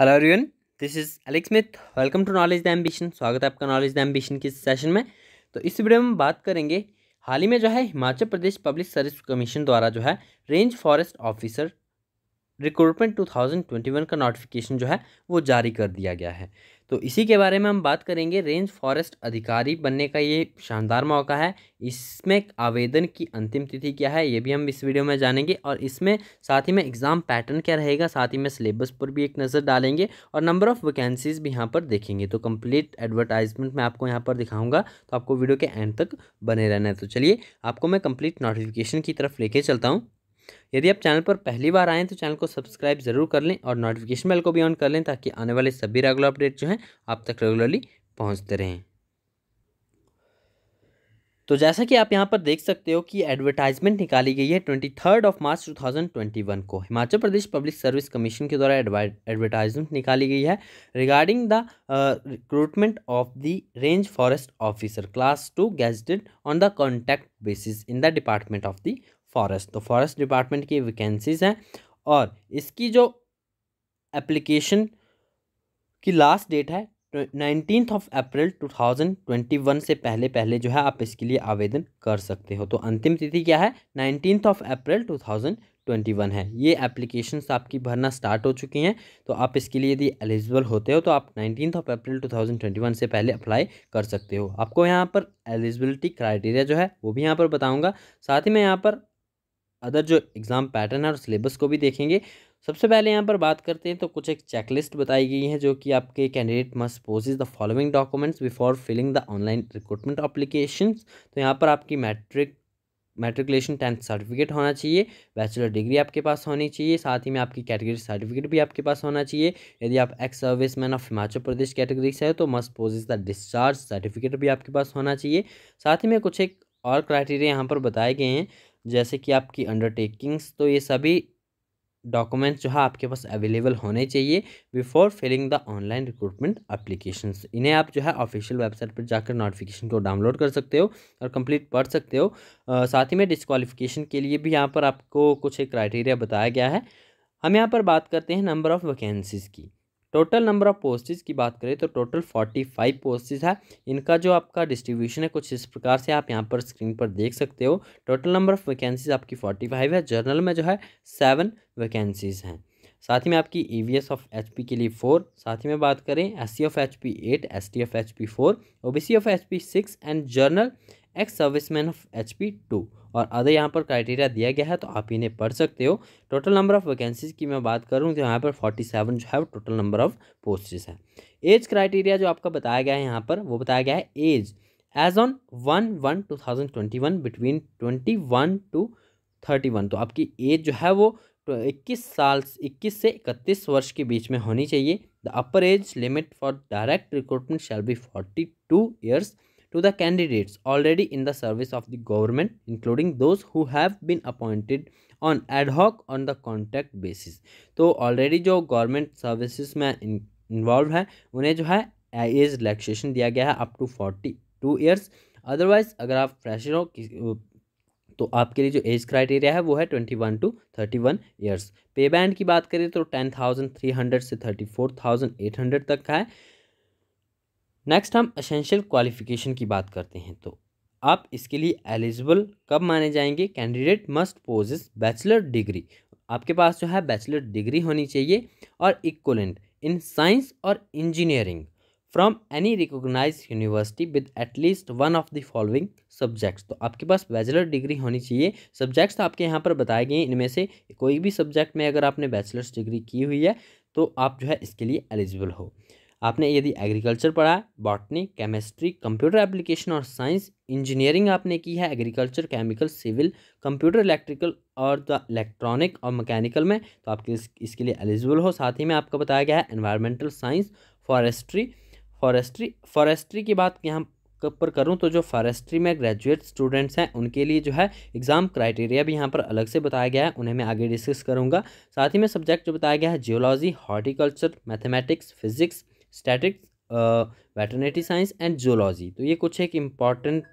Hello everyone this is Alex Smith welcome to knowledge the ambition स्वागत है आपका knowledge the ambition के session में तो इस वीडियो में हम बात करेंगे हाल ही में जो है Himachal Pradesh public service commission द्वारा जो है रेंज फॉरेस्ट ऑफिसर रिक्रूटमेंट 2021 का नोटिफिकेशन जो है वो जारी कर दिया गया है तो इसी के बारे में हम बात करेंगे रेंज फॉरेस्ट अधिकारी बनने का ये शानदार मौका है इसमें आवेदन की अंतिम तिथि क्या है ये भी हम इस वीडियो में जानेंगे और इसमें साथ ही में एग्ज़ाम पैटर्न क्या रहेगा साथ ही में सिलेबस पर भी एक नज़र डालेंगे और नंबर ऑफ़ वैकेंसीज़ भी यहाँ पर देखेंगे तो कम्प्लीट एडवर्टाइजमेंट मैं आपको यहाँ पर दिखाऊँगा तो आपको वीडियो के एंड तक बने रहना है तो चलिए आपको मैं कम्प्लीट नोटिफिकेशन की तरफ लेके चलता हूँ यदि आप चैनल पर पहली बार आएँ तो चैनल को सब्सक्राइब जरूर कर लें और नोटिफिकेशन बेल को भी ऑन कर लें ताकि आने वाले सभी रेगुलर अपडेट जो हैं आप तक रेगुलरली पहुँचते रहें तो जैसा कि आप यहां पर देख सकते हो कि एडवर्टाइजमेंट निकाली गई है twenty third of March two thousand twenty one को Himachal Pradesh public service commission के द्वारा एडवर्टाइजमेंट निकाली गई है regarding the recruitment of the range forest officer class two gazetted on the contact basis in the department of the forest तो forest department की vacancies हैं और इसकी जो एप्लीकेशन की लास्ट डेट है nineteen of April two thousand twenty one से पहले पहले जो है आप इसके लिए आवेदन कर सकते हो तो अंतिम तिथि क्या है nineteen of April two thousand twenty one है ये एप्लीकेशंस आपकी भरना स्टार्ट हो चुकी हैं तो आप इसके लिए यदि एलिजिबल होते हो तो आप nineteen of April two thousand twenty one से पहले अप्लाई कर सकते हो आपको यहाँ पर एलिजिबिलिटी क्राइटेरिया जो है वो भी यहाँ पर बताऊँगा साथ ही मैं यहाँ पर अदर जो एग्ज़ाम पैटर्न है और सिलेबस को भी देखेंगे सबसे पहले यहाँ पर बात करते हैं तो कुछ एक चेकलिस्ट बताई गई है जो कि आपके candidate must possess the following documents before filling the online recruitment application तो यहाँ पर आपकी मैट्रिक मेट्रिकुलेशन टेंथ सर्टिफिकेट होना चाहिए बैचलर डिग्री आपके पास होनी चाहिए साथ ही में आपकी कैटेगरी सर्टिफिकेट भी आपके पास होना चाहिए यदि आप ex service man of Himachal Pradesh category से है तो must possess the discharge certificate भी आपके पास होना चाहिए साथ ही में कुछ एक और क्राइटेरिया यहाँ पर बताए गए हैं जैसे कि आपकी अंडरटेकिंग्स तो ये सभी डॉक्यूमेंट्स जो है आपके पास अवेलेबल होने चाहिए before filling the online recruitment application इन्हें आप जो है ऑफिशियल वेबसाइट पर जाकर नोटिफिकेशन को डाउनलोड कर सकते हो और कंप्लीट पढ़ सकते हो आ, साथ ही में डिस्कवालिफिकेशन के लिए भी यहाँ पर आपको कुछ एक क्राइटेरिया बताया गया है हम यहाँ पर बात करते हैं नंबर ऑफ़ वैकेंसीज़ की टोटल नंबर ऑफ पोस्टेज की बात करें तो टोटल फोर्टी फाइव पोस्टेज है इनका जो आपका डिस्ट्रीब्यूशन है कुछ इस प्रकार से आप यहाँ पर स्क्रीन पर देख सकते हो टोटल नंबर ऑफ वैकेंसीज आपकी फोर्टी फाइव है जर्नल में जो है सेवन वैकेंसीज हैं साथ ही में आपकी ई वी एस ऑफ एच पी के लिए फोर साथ ही में बात करें S C of H P eight S T of H P four O B C of H P six and general ex servicemen of H P two और other यहाँ पर क्राइटेरिया दिया गया है तो आप इन्हें पढ़ सकते हो टोटल नंबर ऑफ़ वैकेंसीज़ की मैं बात करूँ तो यहाँ पर फोर्टी सेवन जो है वो टोटल नंबर ऑफ़ पोस्टेज है एज क्राइटेरिया जो आपका बताया गया है यहाँ पर वो बताया गया है age age on one one two thousand twenty one between twenty one to thirty one तो आपकी एज जो है वो तो इक्कीस साल इक्कीस से इकतीस वर्ष के बीच में होनी चाहिए the upper age limit for direct recruitment shall be forty two years to the candidates already in the service of the government, including those who have been appointed on ad hoc on the contract basis. तो already जो government services में involve है उन्हें जो है age relaxation दिया गया है up to forty two years otherwise अगर आप फ्रेशर हो तो आपके लिए जो एज क्राइटेरिया है वो है twenty one to thirty one years pay band की बात करें तो टेन थाउजेंड थ्री हंड्रेड से thirty four thousand eight hundred तक का है नेक्स्ट हम असेंशियल क्वालिफिकेशन की बात करते हैं तो आप इसके लिए एलिजिबल कब माने जाएंगे candidate must possess bachelor degree आपके पास जो है बैचलर डिग्री होनी चाहिए और इक्वलेंट इन साइंस और engineering from any recognise university with at least one of the following subjects तो आपके पास बैचलर डिग्री होनी चाहिए सब्जेक्ट्स तो आपके यहाँ पर बताए गए इनमें से कोई भी सब्जेक्ट में अगर आपने बैचलर्स डिग्री की हुई है तो आप जो है इसके लिए एलिजिबल हो आपने यदि एग्रीकल्चर पढ़ा बॉटनी केमिस्ट्री कंप्यूटर एप्लीकेशन और साइंस इंजीनियरिंग आपने की है agriculture chemical civil computer electrical और द इलेक्ट्रॉनिक और मैकेनिकल में तो आपके इसके लिए एलिजिबल हो साथ ही में आपको बताया गया है environmental science forestry forestry forestry की बात यहाँ पर करूँ तो जो फॉरेस्ट्री में ग्रेजुएट स्टूडेंट्स हैं उनके लिए जो है एग्ज़ाम क्राइटेरिया भी यहाँ पर अलग से बताया गया है उन्हें मैं आगे डिस्कस करूँगा साथ ही में सब्जेक्ट जो बताया गया है geology horticulture mathematics physics statics veterinary science and zoology तो ये कुछ एक इम्पॉर्टेंट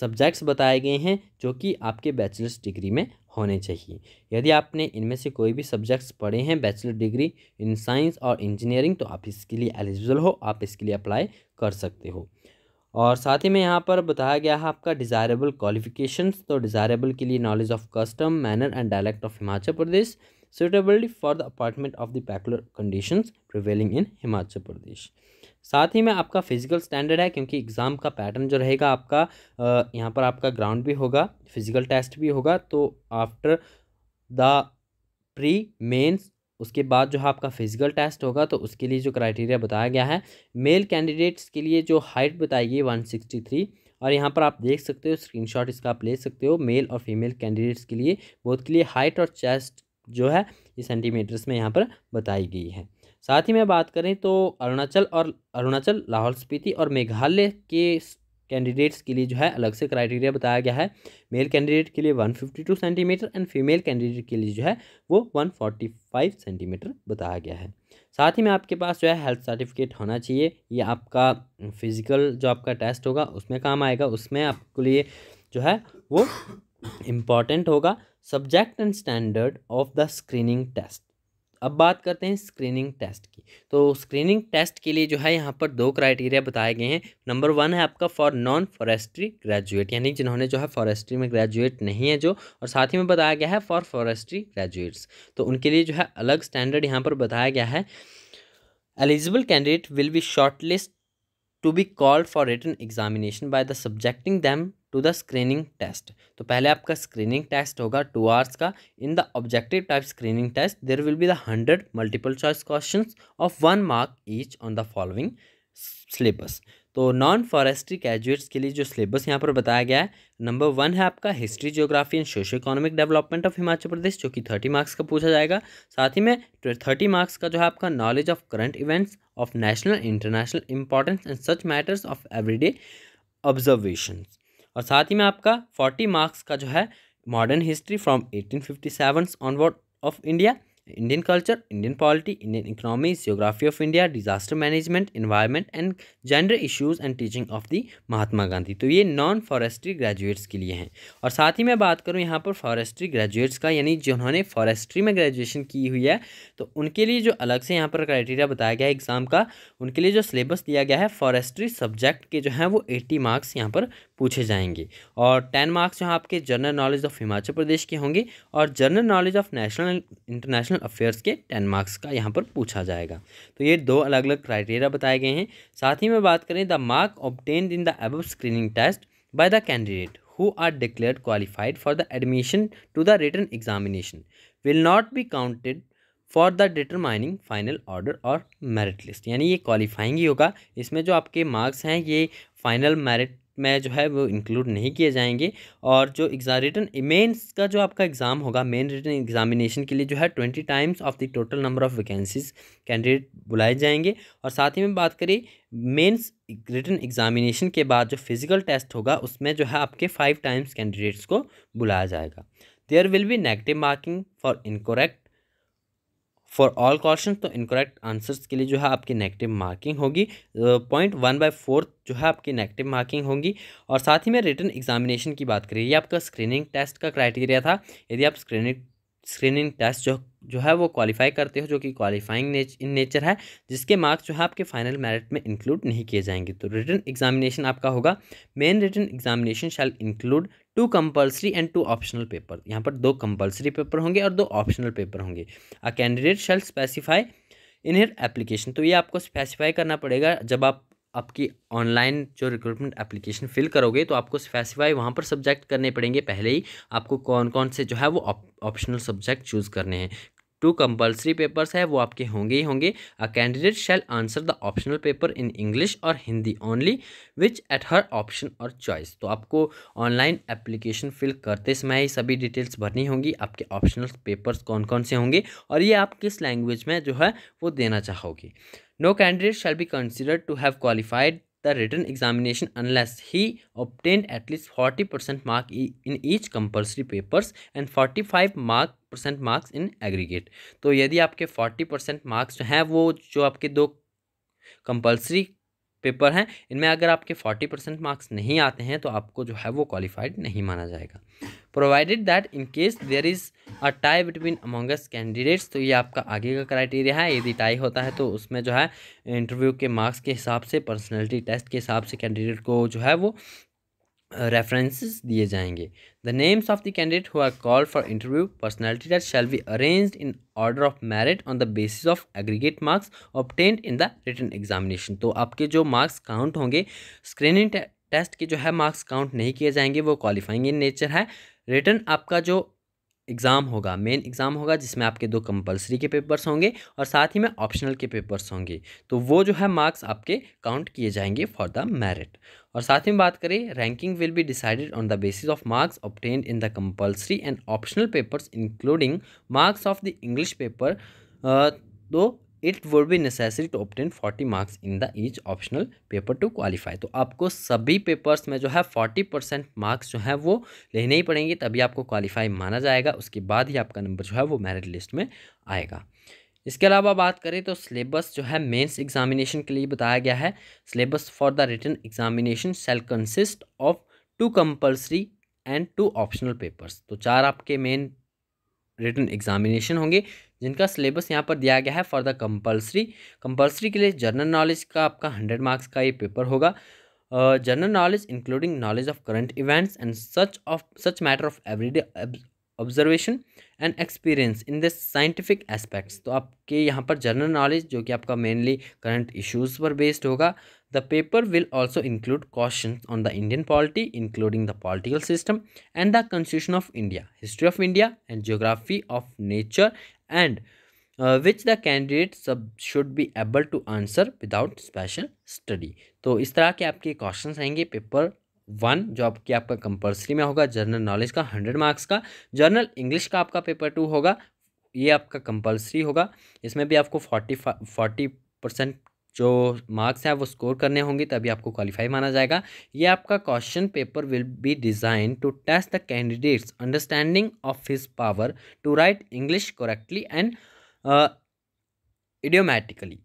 सब्जेक्ट्स बताए गए हैं जो कि आपके बैचलर्स डिग्री में होने चाहिए यदि आपने इनमें से कोई भी सब्जेक्ट्स पढ़े हैं बैचलर डिग्री इन साइंस और इंजीनियरिंग तो आप इसके लिए एलिजिबल हो आप इसके लिए अप्लाई कर सकते हो और साथ ही में यहाँ पर बताया गया है आपका डिज़ायरेबल क्वालिफिकेशंस तो डिज़ायरेबल के लिए knowledge of custom manner and dialect of Himachal Pradesh suitability for the apartment of the peculiar conditions prevailing in Himachal Pradesh. साथ ही में आपका फिजिकल स्टैंडर्ड है क्योंकि एग्ज़ाम का पैटर्न जो रहेगा आपका यहाँ पर आपका ग्राउंड भी होगा फिजिकल टेस्ट भी होगा तो आफ्टर द प्री मेंस उसके बाद जो है आपका फिजिकल टेस्ट होगा तो उसके लिए जो क्राइटेरिया बताया गया है मेल कैंडिडेट्स के लिए जो हाइट बताई गई वन सिक्सटी थ्री और यहाँ पर आप देख सकते हो स्क्रीनशॉट इसका आप ले सकते हो मेल और फीमेल कैंडिडेट्स के लिए बोथ के लिए हाइट और चेस्ट जो है ये सेंटीमीटर्स में यहाँ पर बताई गई है साथ ही में बात करें तो अरुणाचल और अरुणाचल लाहौल स्पीति और मेघालय के कैंडिडेट्स के लिए जो है अलग से क्राइटेरिया बताया गया है मेल कैंडिडेट के लिए 152 सेंटीमीटर एंड फीमेल कैंडिडेट के लिए जो है वो 145 सेंटीमीटर बताया गया है साथ ही में आपके पास जो है हेल्थ सर्टिफिकेट होना चाहिए ये आपका फिज़िकल जो आपका टेस्ट होगा उसमें काम आएगा उसमें आपके लिए जो है वो इम्पॉर्टेंट होगा subject and standard of the screening test अब बात करते हैं स्क्रीनिंग टेस्ट की तो स्क्रीनिंग टेस्ट के लिए जो है यहाँ पर दो क्राइटेरिया बताए गए हैं नंबर वन है आपका फॉर नॉन फॉरेस्ट्री ग्रेजुएट यानी जिन्होंने जो है फॉरेस्ट्री में ग्रेजुएट नहीं है जो और साथ ही में बताया गया है फॉर फॉरेस्ट्री ग्रेजुएट्स तो उनके लिए जो है अलग स्टैंडर्ड यहाँ पर बताया गया है eligible candidate will be short list to be called for written examination by the subjecting them to the screening test तो पहले आपका स्क्रीनिंग टेस्ट होगा टू आवर्स का in the objective type screening test there will be the hundred multiple choice question of one mark each on the following syllabus तो non forestry graduates के लिए जो syllabus यहाँ पर बताया गया है नंबर वन है आपका history geography and socio economic development of Himachal Pradesh जो कि थर्टी मार्क्स का पूछा जाएगा साथ ही में थर्टी मार्क्स का जो है आपका knowledge of current events of national international importance and such matters of everyday observations और साथ ही में आपका फोर्टी मार्क्स का जो है modern history from eighteen fifty seven onward of India Indian culture Indian polity Indian economy geography of India disaster management environment and gender issues and teaching of the Mahatma Gandhi तो ये नॉन फॉरेस्ट्री ग्रेजुएट्स के लिए हैं और साथ ही मैं बात करूँ यहाँ पर फॉरेस्ट्री ग्रेजुएट्स का यानी जिन्होंने फॉरेस्ट्री में ग्रेजुएशन की हुई है तो उनके लिए जो अलग से यहाँ पर क्राइटेरिया बताया गया है एग्ज़ाम का उनके लिए जो सिलेबस दिया गया है फॉरेस्ट्री सब्जेक्ट के जो हैं वो एट्टी मार्क्स यहाँ पर पूछे जाएंगे और टेन मार्क्स जो आपके general knowledge of Himachal Pradesh के होंगे और general knowledge of national international general affairs के टेन मार्क्स का यहाँ पर पूछा जाएगा तो ये दो अलग अलग क्राइटेरिया बताए गए हैं साथ ही में बात करें the mark obtain in the एब screening test by the candidate who are declared qualified for the admission to the written examination will not be counted for the determining final order or merit list यानी ये qualifying ही होगा इसमें जो आपके marks हैं ये final merit में जो है वो इंक्लूड नहीं किए जाएंगे और जो एग्जाम रिटर्न मेन्स का जो आपका एग्ज़ाम होगा मेन रिटर्न एग्जामिनेशन के लिए जो है twenty times of the total number of vacancies candidate बुलाए जाएंगे और साथ ही में बात करें मेन्स रिटर्न एग्जामिनेशन के बाद जो फिज़िकल टेस्ट होगा उसमें जो है आपके फाइव टाइम्स कैंडिडेट्स को बुलाया जाएगा there will be negative marking for incorrect for all question तो इनकरेक्ट आंसर्स के लिए जो है आपकी नेगेटिव मार्किंग होगी पॉइंट वन बाई फोर्थ जो है आपकी नेगेटिव मार्किंग होगी और साथ ही में रिटर्न एग्जामिनेशन की बात करिए ये आपका स्क्रीनिंग टेस्ट का क्राइटेरिया था यदि आप स्क्रीनिंग स्क्रीनिंग टेस्ट जो जो है वो क्वालिफाई करते हो जो कि क्वालिफाइंग नेच, इन नेचर है जिसके मार्क्स जो है आपके फाइनल मेरिट में इंक्लूड नहीं किए जाएंगे तो रिटर्न एग्जामिनेशन आपका होगा main written examination shall include two compulsory and two optional paper यहाँ पर दो कंपल्सरी पेपर होंगे और दो ऑप्शनल पेपर होंगे a candidate shall specify in her application तो ये आपको स्पेसिफाई करना पड़ेगा जब आप आपकी ऑनलाइन जो रिक्रूटमेंट एप्लीकेशन फिल करोगे तो आपको स्पेसिफाई वहाँ पर सब्जेक्ट करने पड़ेंगे पहले ही आपको कौन कौन से जो है वो ऑप्शनल सब्जेक्ट चूज़ करने हैं टू कंपलसरी पेपर्स है वो आपके होंगे ही होंगे a candidate shall answer the optional paper in English or Hindi only which at her option or choice तो आपको ऑनलाइन एप्लीकेशन फिल करते समय ही सभी डिटेल्स भरनी होंगी आपके ऑप्शनल पेपर्स कौन कौन से होंगे और ये आप किस लैंग्वेज में जो है वो देना चाहोगे no candidate shall be considered to have qualified the written examination unless he obtained at least 40% mark in each compulsory papers and 45 mark percent marks in aggregate तो यदि आपके फोर्टी परसेंट मार्क्स जो हैं वो जो आपके दो कंपलसरी पेपर हैं इनमें अगर आपके फोर्टी परसेंट मार्क्स नहीं आते हैं तो आपको जो है वो क्वालिफाइड नहीं माना जाएगा provided that in case there is a tie between amongst candidates तो ये आपका आगे का क्राइटेरिया है यदि टाई होता है तो उसमें जो है इंटरव्यू के मार्क्स के हिसाब से पर्सनैलिटी टेस्ट के हिसाब से कैंडिडेट को जो है वो रेफरेंसेस दिए जाएंगे the names of the candidate who call for interview personality test shall be arrange in order of merit on the basis of aggregate marks obtained in the written examination तो आपके जो marks count होंगे screening test के जो है marks count नहीं किए जाएंगे वो क्वालिफाइंग इन नेचर है रिटर्न आपका जो एग्ज़ाम होगा मेन एग्ज़ाम होगा जिसमें आपके दो कंपलसरी के पेपर्स होंगे और साथ ही में ऑप्शनल के पेपर्स होंगे तो वो जो है मार्क्स आपके काउंट किए जाएंगे फॉर द मेरिट और साथ ही में बात करें ranking will be decided on the basis of marks obtained in the compulsory and optional papers including marks of the English paper तो it would be necessary to obtain forty marks in the each optional paper to qualify तो आपको सभी papers में जो है forty percent marks जो है वो लेने ही पड़ेंगे तभी आपको क्वालिफाई माना जाएगा उसके बाद ही आपका नंबर जो है वो मेरिट लिस्ट में आएगा इसके अलावा बात करें तो सिलेबस जो है मेन्स एग्जामिनेशन के लिए बताया गया है syllabus for the written examination shall consist of two compulsory and two optional papers तो चार आपके मेन रिटर्न एग्जामिनेशन होंगे जिनका सिलेबस यहाँ पर दिया गया है फॉर द कंपलसरी कंपलसरी के लिए जनरल नॉलेज का आपका हंड्रेड मार्क्स का ये पेपर होगा general knowledge including knowledge of current events and such of such matter of everyday observation and experience in this scientific aspects तो आपके यहाँ पर जनरल नॉलेज जो कि आपका मेनली करंट इश्यूज़ पर बेस्ड होगा the paper will also include question on the Indian polity including the political system and the constitution of India history of India and geography of nature and which the candidate सब should be able to answer without special study तो इस तरह के आपके question आएंगे paper one जो आपके आपका कंपलसरी में होगा जनरल नॉलेज का हंड्रेड मार्क्स का जनरल इंग्लिश का आपका पेपर टू होगा ये आपका कंपलसरी होगा इसमें भी आपको फोर्टी फोर्टी परसेंट जो मार्क्स हैं वो स्कोर करने होंगे तभी आपको क्वालिफाई माना जाएगा ये आपका question paper will be design to test the candidates understanding of his power to write English correctly and idiomatically.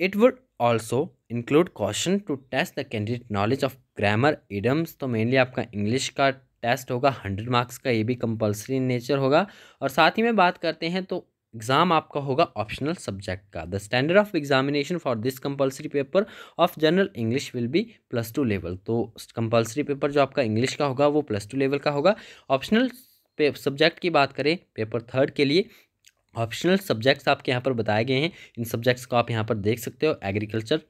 It would also include question to test the candidate knowledge of grammar idioms तो mainly आपका English का test होगा hundred marks का ये भी compulsory nature होगा और साथ ही में बात करते हैं तो एग्ज़ाम आपका होगा ऑप्शनल सब्जेक्ट का the standard of examination for this compulsory paper of general English will be plus two level तो कंपलसरी पेपर जो आपका इंग्लिश का होगा वो प्लस टू लेवल का होगा ऑप्शनल सब्जेक्ट की बात करें पेपर थर्ड के लिए ऑप्शनल सब्जेक्ट्स आपके यहाँ पर बताए गए हैं इन सब्जेक्ट्स को आप यहाँ पर देख सकते हो agriculture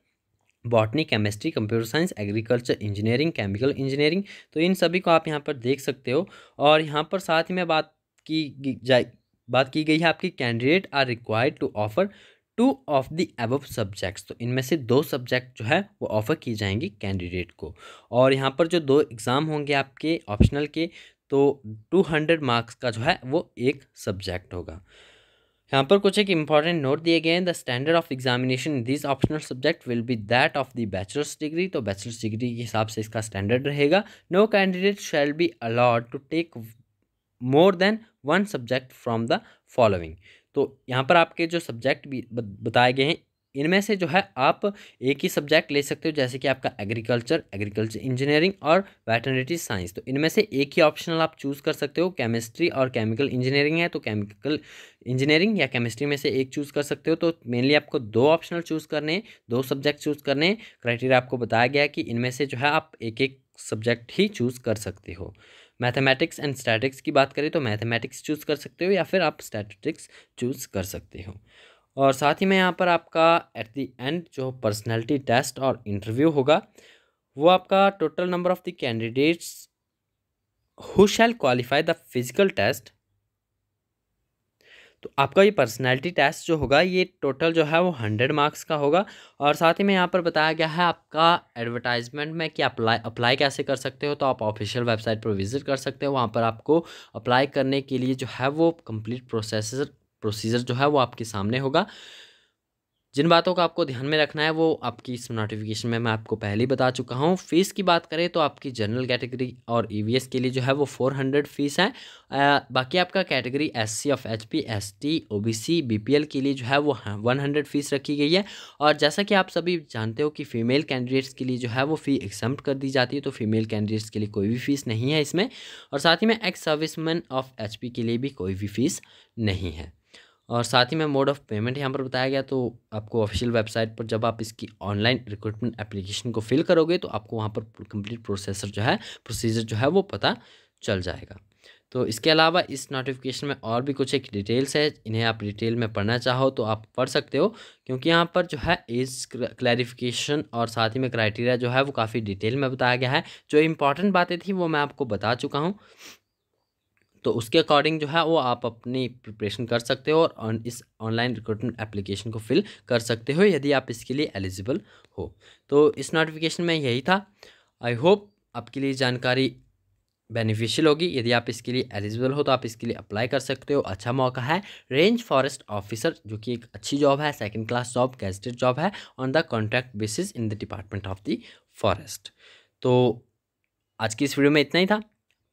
botany chemistry computer science agriculture engineering chemical engineering तो इन सभी को आप यहाँ पर देख सकते हो और यहाँ पर साथ ही में बात की जाए बात की गई है आपकी candidate are required to offer two of the above subjects तो इनमें से दो सब्जेक्ट जो है वो ऑफ़र की जाएंगी कैंडिडेट को और यहाँ पर जो दो एग्ज़ाम होंगे आपके ऑप्शनल के तो टू हंड्रेड मार्क्स का जो है वो एक सब्जेक्ट होगा यहाँ पर कुछ एक इंपॉर्टेंट नोट दिए गए हैं the standard of examination this optional subject will be that of the bachelor's degree तो बैचलर्स डिग्री के हिसाब से इसका स्टैंडर्ड रहेगा no candidate shall be allowed to take more than one subject from the following तो यहाँ पर आपके जो सब्जेक्ट भी बताए गए हैं इनमें से जो है आप एक ही सब्जेक्ट ले सकते हो जैसे कि आपका एग्रीकल्चर एग्रीकल्चर इंजीनियरिंग और वेटनरी साइंस तो इनमें से एक ही ऑप्शनल आप चूज़ कर सकते हो केमिस्ट्री और केमिकल इंजीनियरिंग है तो केमिकल इंजीनियरिंग या केमिस्ट्री में से एक चूज़ कर सकते हो तो मेनली आपको दो ऑप्शनल चूज़ करने दो सब्जेक्ट चूज़ करने क्राइटेरिया आपको बताया गया कि इनमें से जो है आप एक एक सब्जेक्ट ही चूज़ कर सकते हो मैथमेटिक्स एंड स्टैटिक्स की बात करें तो मैथमेटिक्स चूज़ कर सकते हो या फिर आप स्टैटिक्स चूज़ कर सकते हो और साथ ही में यहाँ पर आपका एट दी एंड जो पर्सनैलिटी टेस्ट और इंटरव्यू होगा वो आपका total number of the candidates who shall qualify the physical test तो आपका ये पर्सनैलिटी टेस्ट जो होगा ये टोटल जो है वो हंड्रेड मार्क्स का होगा और साथ ही में यहाँ पर बताया गया है आपका एडवर्टाइजमेंट में कि अप्लाई अप्लाई कैसे कर सकते हो तो आप ऑफिशियल वेबसाइट पर विजिट कर सकते हो वहाँ पर आपको अप्लाई करने के लिए जो है वो कम्प्लीट प्रोसेसर प्रोसीजर जो है वो आपके सामने होगा जिन बातों का आपको ध्यान में रखना है वो आपकी इस नोटिफिकेशन में मैं आपको पहले ही बता चुका हूँ फ़ीस की बात करें तो आपकी जनरल कैटेगरी और ई e के लिए जो है वो फोर हंड्रेड फ़ीस है बाकी आपका category S C of H P S T O B C B P L के लिए जो है वो वन हंड्रेड फ़ीस रखी गई है और जैसा कि आप सभी जानते हो कि फ़ीमेल कैंडिडेट्स के लिए जो है वो फ़ी एक्सम कर दी जाती है तो फीमेल कैंडिडेट्स के लिए कोई भी फ़ीस नहीं है इसमें और साथ ही में एक्स सर्विसमैन ऑफ एच के लिए भी कोई भी फ़ीस नहीं है और साथ ही में मोड ऑफ पेमेंट यहाँ पर बताया गया तो आपको ऑफिशियल वेबसाइट पर जब आप इसकी ऑनलाइन रिक्रूटमेंट एप्लीकेशन को फिल करोगे तो आपको वहाँ पर कंप्लीट प्रोसेसर जो है प्रोसीजर जो है वो पता चल जाएगा तो इसके अलावा इस नोटिफिकेशन में और भी कुछ एक डिटेल्स है इन्हें आप डिटेल में पढ़ना चाहो तो आप पढ़ सकते हो क्योंकि यहाँ पर जो है एज क्लैरिफिकेशन और साथ ही में क्राइटेरिया जो है वो काफ़ी डिटेल में बताया गया है जो इंपॉर्टेंट बातें थी वो मैं आपको बता चुका हूँ तो उसके अकॉर्डिंग जो है वो आप अपनी प्रिपरेशन कर सकते हो और इस ऑनलाइन रिक्रूटमेंट एप्लीकेशन को फिल कर सकते हो यदि आप इसके लिए एलिजिबल हो तो इस नोटिफिकेशन में यही था आई होप आपके लिए जानकारी बेनिफिशियल होगी यदि आप इसके लिए एलिजिबल हो तो आप इसके लिए अप्लाई कर सकते हो अच्छा मौका है रेंज फॉरेस्ट ऑफिसर जो कि एक अच्छी जॉब है second class job gazetted job है on the contract basis in the department of the forest तो आज की इस वीडियो में इतना ही था